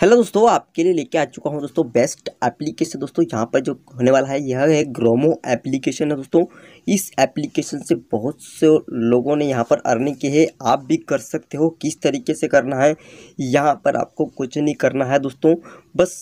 hello दोस्तों आपके लिए लेके आ चुका हूँ दोस्तों बेस्ट एप्लीकेशन दोस्तों यहाँ पर जो होने वाला है यह है ग्रोमो एप्लीकेशन है दोस्तों इस एप्लीकेशन से बहुत से लोगों ने यहाँ पर अर्निंग की है आप भी कर सकते हो किस तरीके से करना है यहाँ पर आपको कुछ नहीं करना है दोस्तों बस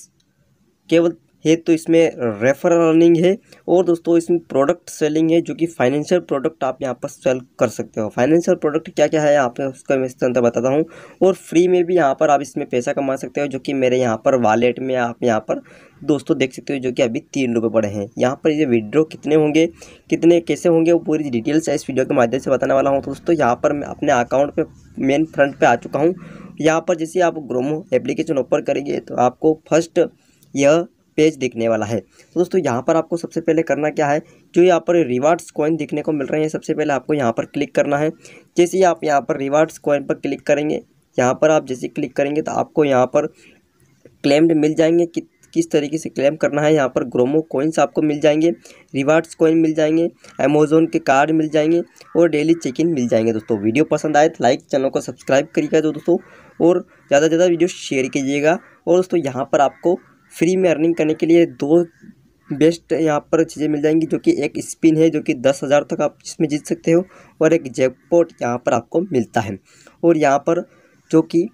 केवल है तो इसमें रेफर अर्निंग है और दोस्तों इसमें प्रोडक्ट सेलिंग है जो कि फाइनेंशियल प्रोडक्ट आप यहाँ पर सेल कर सकते हो फाइनेंशियल प्रोडक्ट क्या क्या है आप उसका मैं इसके अंदर बताता हूँ और फ्री में भी यहाँ पर आप इसमें पैसा कमा सकते हो जो कि मेरे यहाँ पर वॉलेट में आप यहाँ पर दोस्तों देख सकते हो जो कि अभी तीन रुपये पड़े हैं यहाँ पर ये विड्रॉ कितने होंगे कितने कैसे होंगे वो पूरी डिटेल्स इस वीडियो के माध्यम से बताने वाला हूँ तो दोस्तों यहाँ पर मैं अपने अकाउंट पे मेन फ्रंट पे आ चुका हूँ यहाँ पर जैसे आप ग्रोमो एप्लीकेशन ओपन करेंगे तो आपको फर्स्ट यह पेज दिखने वाला है तो दोस्तों यहाँ पर आपको सबसे पहले करना क्या है जो यहाँ पर रिवार्ड्स कॉइन दिखने को मिल रहे हैं सबसे पहले आपको यहाँ पर क्लिक करना है जैसे ही आप यहाँ पर रिवार्ड्स कॉइन पर क्लिक करेंगे यहाँ पर आप जैसे क्लिक करेंगे तो आपको यहाँ पर क्लेम्ड मिल जाएंगे कि किस तरीके से क्लेम करना है यहाँ पर ग्रोमो कोइंस आपको मिल जाएंगे रिवार्ड्स कोइन मिल जाएंगे अमेजोन के कार्ड मिल जाएंगे और डेली चेक इन मिल जाएंगे दोस्तों वीडियो पसंद आए तो लाइक चैनल को सब्सक्राइब करिएगा दोस्तों और ज़्यादा से ज़्यादा वीडियो शेयर कीजिएगा और दोस्तों यहाँ पर आपको फ्री में अर्निंग करने के लिए दो बेस्ट यहाँ पर चीज़ें मिल जाएंगी जो कि एक स्पिन है जो कि दस हज़ार तक आप इसमें जीत सकते हो और एक जैकपॉट यहाँ पर आपको मिलता है और यहाँ पर जो कि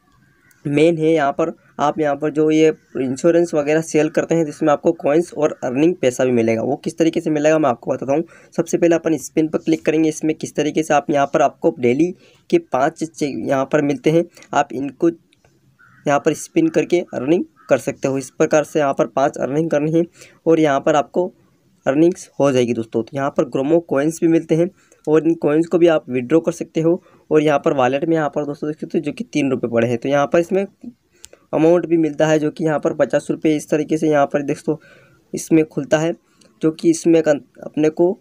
मेन है यहाँ पर आप यहाँ पर जो ये इंश्योरेंस वगैरह सेल करते हैं जिसमें आपको कॉइन्स और अर्निंग पैसा भी मिलेगा वो किस तरीके से मिलेगा मैं आपको बताता हूँ सबसे पहले अपन स्पिन पर क्लिक करेंगे इसमें किस तरीके से आप यहाँ पर आपको डेली के पाँच यहाँ पर मिलते हैं आप इनको यहाँ पर स्पिन करके अर्निंग कर सकते हो इस प्रकार से यहाँ पर पाँच अर्निंग करनी है और यहाँ पर आपको अर्निंग्स हो जाएगी दोस्तों तो यहाँ पर ग्रोमो कोइंस भी मिलते हैं और इन कोइंस को भी आप विड्रॉ कर सकते हो और यहाँ पर वॉलेट में यहाँ पर दोस्तों देख सकते हो जो कि तीन रुपये पड़े हैं तो यहाँ पर इसमें अमाउंट भी मिलता है जो कि यहाँ पर पचास रुपये इस तरीके से यहाँ पर दोस्तों इसमें खुलता है जो कि इसमें अपने को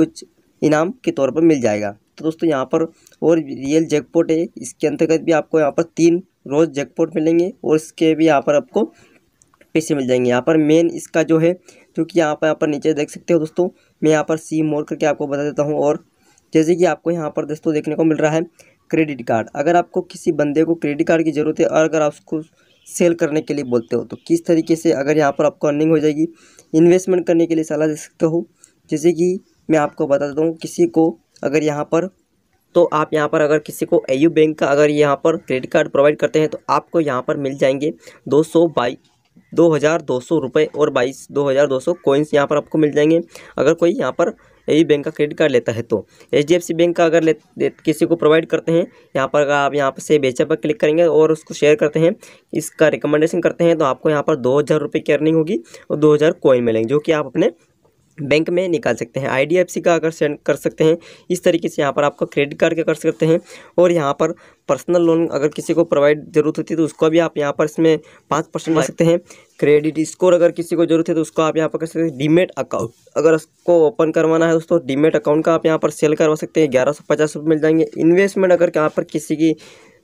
कुछ इनाम के तौर पर मिल जाएगा तो दोस्तों यहाँ पर और रियल जैकपॉट है इसके अंतर्गत भी आपको यहाँ पर तीन रोज़ जैकपॉट मिलेंगे और इसके भी यहाँ पर आपको पैसे मिल जाएंगे यहाँ पर मेन इसका जो है क्योंकि यहाँ पर यहाँ पर नीचे देख सकते हो दोस्तों मैं यहाँ पर सी मोर करके आपको बता देता हूँ और जैसे कि आपको यहाँ पर दोस्तों देखने को मिल रहा है क्रेडिट कार्ड अगर आपको किसी बंदे को क्रेडिट कार्ड की ज़रूरत है और अगर आप उसको सेल करने के लिए बोलते हो तो किस तरीके से अगर यहाँ पर आपको अर्निंग हो जाएगी इन्वेस्टमेंट करने के लिए सलाह दे सकते हो जैसे कि मैं आपको बता देता हूँ किसी को अगर यहाँ पर तो आप यहाँ पर अगर किसी को ए बैंक का अगर यहाँ पर क्रेडिट कार्ड प्रोवाइड करते हैं तो आपको यहाँ पर मिल जाएंगे दो सौ बाई दो हज़ार दो सौ रुपये और बाईस दो हज़ार दो सौ कोइंस यहाँ पर आपको मिल जाएंगे अगर कोई यहाँ पर ए बैंक का क्रेडिट कार्ड लेता है तो H D F C bank का अगर ले, किसी को प्रोवाइड करते हैं यहाँ पर अगर आप यहाँ पर से बेचा पर क्लिक करेंगे और उसको शेयर करते हैं इसका रिकमेंडेशन करते हैं तो आपको यहाँ पर दो हज़ार रुपये की अर्निंग होगी और दो हज़ार कोइन मिलेंगे जो कि आप अपने बैंक में निकाल सकते हैं आईडीएफसी का अगर सेंड कर सकते हैं इस तरीके से यहाँ पर आपका क्रेडिट कार्ड का कर सकते हैं और यहाँ पर पर्सनल लोन अगर किसी को प्रोवाइड जरूरत होती है तो उसको भी आप यहाँ पर इसमें पाँच परसेंट ला सकते हैं क्रेडिट स्कोर अगर किसी को जरूरत है तो उसको आप यहाँ पर कर सकते हैं डीमेट अकाउंट अगर उसको ओपन करवाना है दोस्तों डीमेट अकाउंट का आप यहाँ पर सेल करवा सकते हैं ग्यारह सौ पचास रुपये मिल जाएंगे इन्वेस्टमेंट अगर यहाँ पर किसी की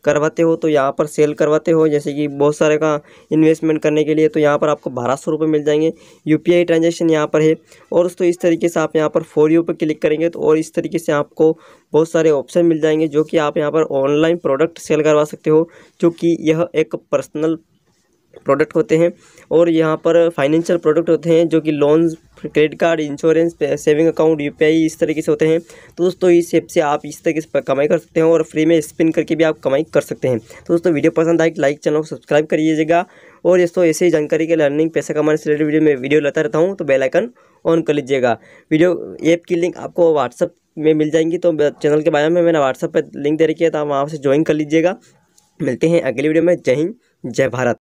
करवाते हो तो यहाँ पर सेल करवाते हो जैसे कि बहुत सारे का इन्वेस्टमेंट करने के लिए तो यहाँ पर आपको बारह सौ रुपये मिल जाएंगे यू पी आई ट्रांजेक्शन यहाँ पर है और दोस्तों इस तरीके से आप यहाँ पर फोर यू पर क्लिक करेंगे तो और इस तरीके से आपको बहुत सारे ऑप्शन मिल जाएंगे जो कि आप यहाँ पर ऑनलाइन प्रोडक्ट सेल करवा सकते हो जो कि यह एक पर्सनल प्रोडक्ट होते हैं और यहाँ पर फाइनेंशियल प्रोडक्ट होते हैं जो कि loans credit card insurance saving account UPI इस तरीके से होते हैं तो दोस्तों इस ऐप से आप इस तरीके से कमाई कर सकते हैं और फ्री में स्पिन करके भी आप कमाई कर सकते हैं तो दोस्तों वीडियो पसंद आए लाइक तो चैनल को सब्सक्राइब लीजिएगा और दोस्तों ऐसे ही जानकारी के लर्निंग पैसा कमाने से रिलेटेड वीडियो में वीडियो लाता रहता हूँ तो बेलाइकन ऑन कर लीजिएगा वीडियो ऐप की लिंक आपको व्हाट्सअप में मिल जाएंगी तो चैनल के बारे में मैंने व्हाट्सअप पर लिंक दे रखी है तो आप वहाँ से ज्वाइन कर लीजिएगा मिलते हैं अगली वीडियो में जय हिंद जय भारत